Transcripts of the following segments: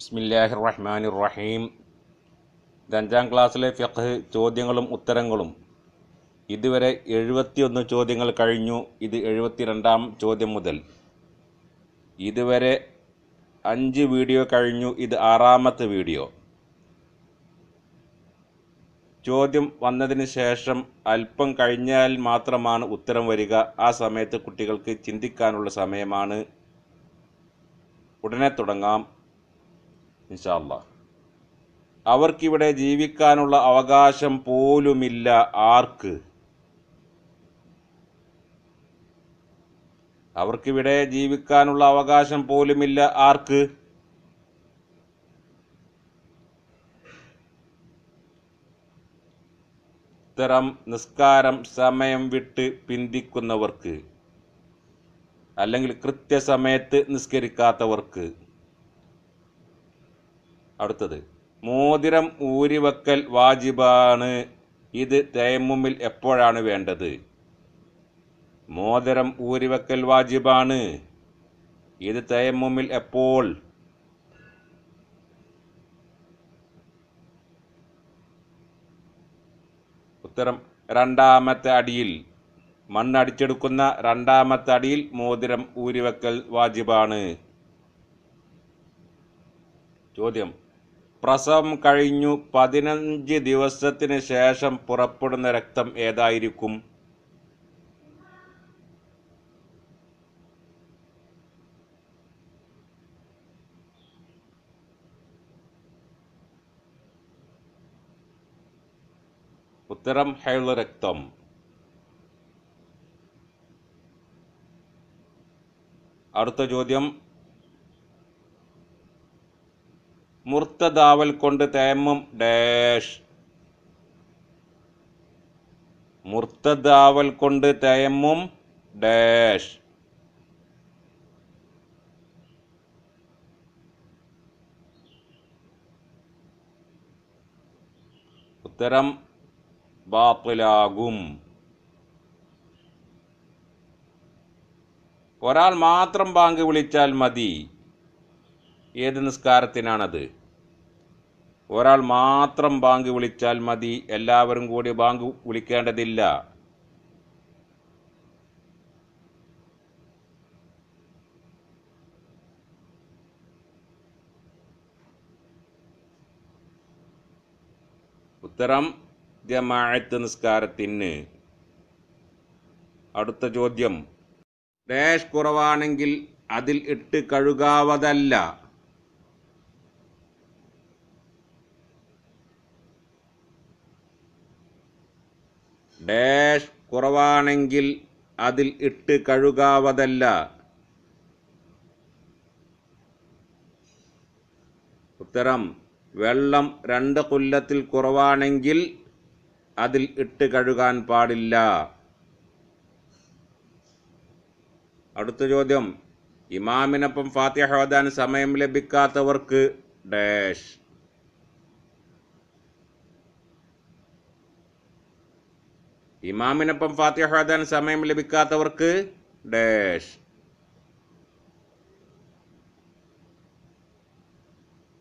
ബിസ്മില്ലാഹി റഹ്മാനിർ റഹീം ഇത് അഞ്ചാം ക്ലാസ്സിലെ ഫിഖ് ചോദ്യങ്ങളും ഉത്തരങ്ങളും ഇതുവരെ എഴുപത്തിയൊന്ന് ചോദ്യങ്ങൾ കഴിഞ്ഞു ഇത് എഴുപത്തിരണ്ടാം ചോദ്യം മുതൽ ഇതുവരെ അഞ്ച് വീഡിയോ കഴിഞ്ഞു ഇത് ആറാമത്തെ വീഡിയോ ചോദ്യം വന്നതിന് ശേഷം അല്പം കഴിഞ്ഞാൽ മാത്രമാണ് ഉത്തരം വരിക ആ സമയത്ത് കുട്ടികൾക്ക് ചിന്തിക്കാനുള്ള സമയമാണ് ഉടനെ തുടങ്ങാം ഇൻഷാല്ല അവർക്കിവിടെ ജീവിക്കാനുള്ള അവകാശം പോലുമില്ല ആർക്ക് അവർക്കിവിടെ ജീവിക്കാനുള്ള അവകാശം പോലുമില്ല ആർക്ക് ഇത്തരം നിസ്കാരം സമയം വിട്ട് പിന്തിക്കുന്നവർക്ക് അല്ലെങ്കിൽ കൃത്യസമയത്ത് നിസ്കരിക്കാത്തവർക്ക് അടുത്തത് മോതിരം ഊരിവെക്കൽ വാജിബാണ് ഇത് തേമുമ്മിൽ എപ്പോഴാണ് വേണ്ടത് മോതിരം ഊരിവെക്കൽ വാജിബാണ് ഇത് തേമുമ്മിൽ എപ്പോൾ ഉത്തരം രണ്ടാമത്തെ അടിയിൽ മണ്ണടിച്ചെടുക്കുന്ന രണ്ടാമത്തെ അടിയിൽ മോതിരം ഊരിവെക്കൽ വാജിബാണ് ചോദ്യം പ്രസവം കഴിഞ്ഞു പതിനഞ്ച് ദിവസത്തിന് ശേഷം പുറപ്പെടുന്ന രക്തം ഏതായിരിക്കും ഉത്തരം ഹൈള രക്തം അടുത്ത ചോദ്യം മുർത്തദാവൽ കൊണ്ട് തേമം ഡാഷ് മുർത്തദാവൽ കൊണ്ട് തേമം ഡാഷ് ഉത്തരം ബാത്തിലാകും ഒരാൾ മാത്രം ബാങ്ക് വിളിച്ചാൽ മതി ഏത് നിസ്കാരത്തിനാണത് ഒരാൾ മാത്രം ബാങ്ക് വിളിച്ചാൽ മതി എല്ലാവരും കൂടി ബാങ്ക് വിളിക്കേണ്ടതില്ല ഉത്തരം ജമാഅത്ത് നിസ്കാരത്തിന് അടുത്ത ചോദ്യം ഡാഷ് കുറവാണെങ്കിൽ അതിൽ ഇട്ട് കഴുകാവതല്ല ഡാഷ് കുറവാണെങ്കിൽ അതിൽ ഇട്ട് കഴുകാവതല്ല ഉത്തരം വെള്ളം രണ്ട് കൊല്ലത്തിൽ കുറവാണെങ്കിൽ അതിൽ ഇട്ട് കഴുകാൻ പാടില്ല അടുത്ത ചോദ്യം ഇമാമിനൊപ്പം ഫാത്തിഹ ഓതാൻ സമയം ലഭിക്കാത്തവർക്ക് ഡാഷ് ഇമാമിനൊപ്പം ഫാത്തിഹ സമയം ലഭിക്കാത്തവർക്ക് ഡാഷ്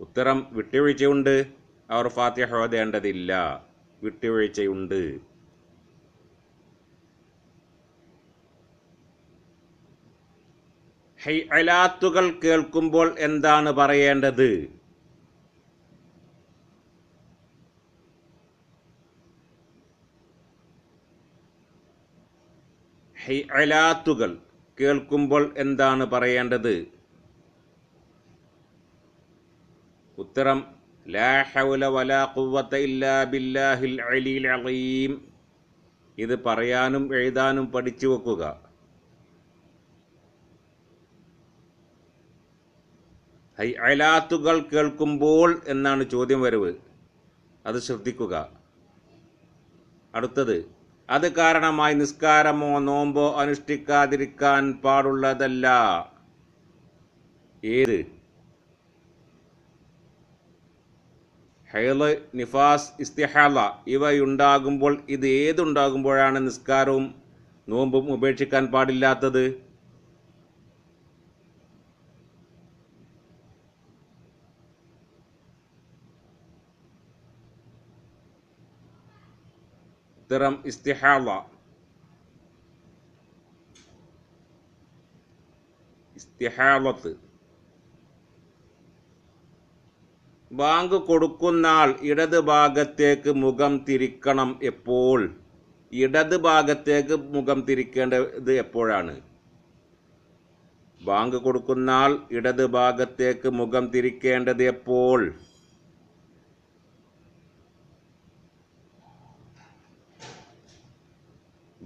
ഉത്തരം വിട്ടുവീഴ്ചയുണ്ട് അവർ ഫാത്തിഹ ഓതേണ്ടതില്ല വിട്ടുവീഴ്ചയുണ്ട് ഹൈ അലാത്തുകൾ കേൾക്കുമ്പോൾ എന്താണ് പറയേണ്ടത് ഹൈലാത്തുകൾ കേൾക്കുമ്പോൾ എന്താണ് പറയേണ്ടത് ഉത്തരം ലാ ഹൗല വലാ ഖുവത ഇല്ലാ ബില്ലാഹിൽ അലീം ഇത് പറയാനും എഴുതാനും പഠിച്ചു വെക്കുക ഹൈ അയലാത്തുകൾ കേൾക്കുമ്പോൾ എന്നാണ് ചോദ്യം വരവ് അത് ശ്രദ്ധിക്കുക അടുത്തത് അത് കാരണമായി നിസ്കാരമോ നോമ്പോ അനുഷ്ഠിക്കാതിരിക്കാൻ പാടുള്ളതല്ല ഏത് ഹൈള് നിഫാസ് ഇസ്തിഹാല ഇവയുണ്ടാകുമ്പോൾ ഇത് ഏതുണ്ടാകുമ്പോഴാണ് നിസ്കാരവും നോമ്പും ഉപേക്ഷിക്കാൻ പാടില്ലാത്തത് ഇത്തരം ഇസ്തിഹാള ഇസ്തിഹാളത്ത് ബാങ്ക് ആൾ ഇടത് ഭാഗത്തേക്ക് മുഖം തിരിക്കണം എപ്പോൾ ഇടത് ഭാഗത്തേക്ക് മുഖം തിരിക്കേണ്ടത് എപ്പോഴാണ് ബാങ്ക് ആൾ ഇടത് ഭാഗത്തേക്ക് മുഖം തിരിക്കേണ്ടത് എപ്പോൾ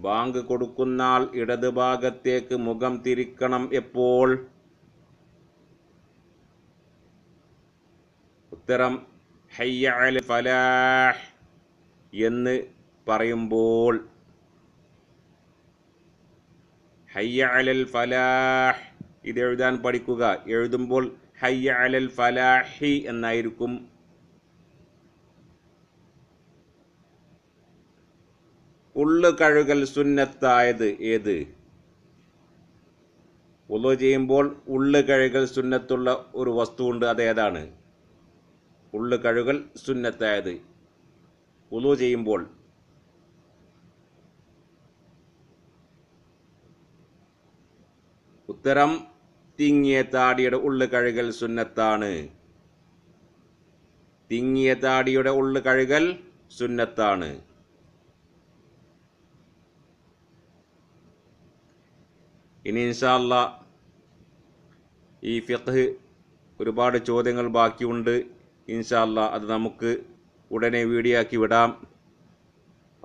ബാങ്ക് കൊടുക്കുന്നാൾ ഭാഗത്തേക്ക് മുഖം തിരിക്കണം എപ്പോൾ ഉത്തരം ഫലാഹ് എന്ന് പറയുമ്പോൾ ഹയ്യ അലൽ ഫലാഹ് ഇത് എഴുതാൻ പഠിക്കുക എഴുതുമ്പോൾ ഹയ്യ അലൽ ഫലാഹി എന്നായിരിക്കും പുള്ള് കഴുകൽ സുന്നത്തായത് ഏത് ഉള്ളു ചെയ്യുമ്പോൾ ഉള്ളു കഴുകൽ സുന്നത്തുള്ള ഒരു വസ്തുവുണ്ട് അതേതാണ് ഉള്ളു കഴുകൽ സുന്നത്തായത് ഉളു ചെയ്യുമ്പോൾ ഉത്തരം തിങ്ങിയ താടിയുടെ ഉള്ളു കഴുകൽ സുന്നത്താണ് തിങ്ങിയ താടിയുടെ ഉള്ളു കഴുകൽ സുന്നത്താണ് ഇനി ഇൻഷാല്ല ഈ ഫിഖ് ഒരുപാട് ചോദ്യങ്ങൾ ബാക്കിയുണ്ട് ഇൻഷാല്ല അത് നമുക്ക് ഉടനെ വീഡിയോ ആക്കി വിടാം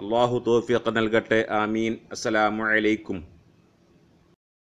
അള്ളാഹു തോഫിയൊക്കെ നൽകട്ടെ ആമീൻ അസ്സലാമു അലൈക്കും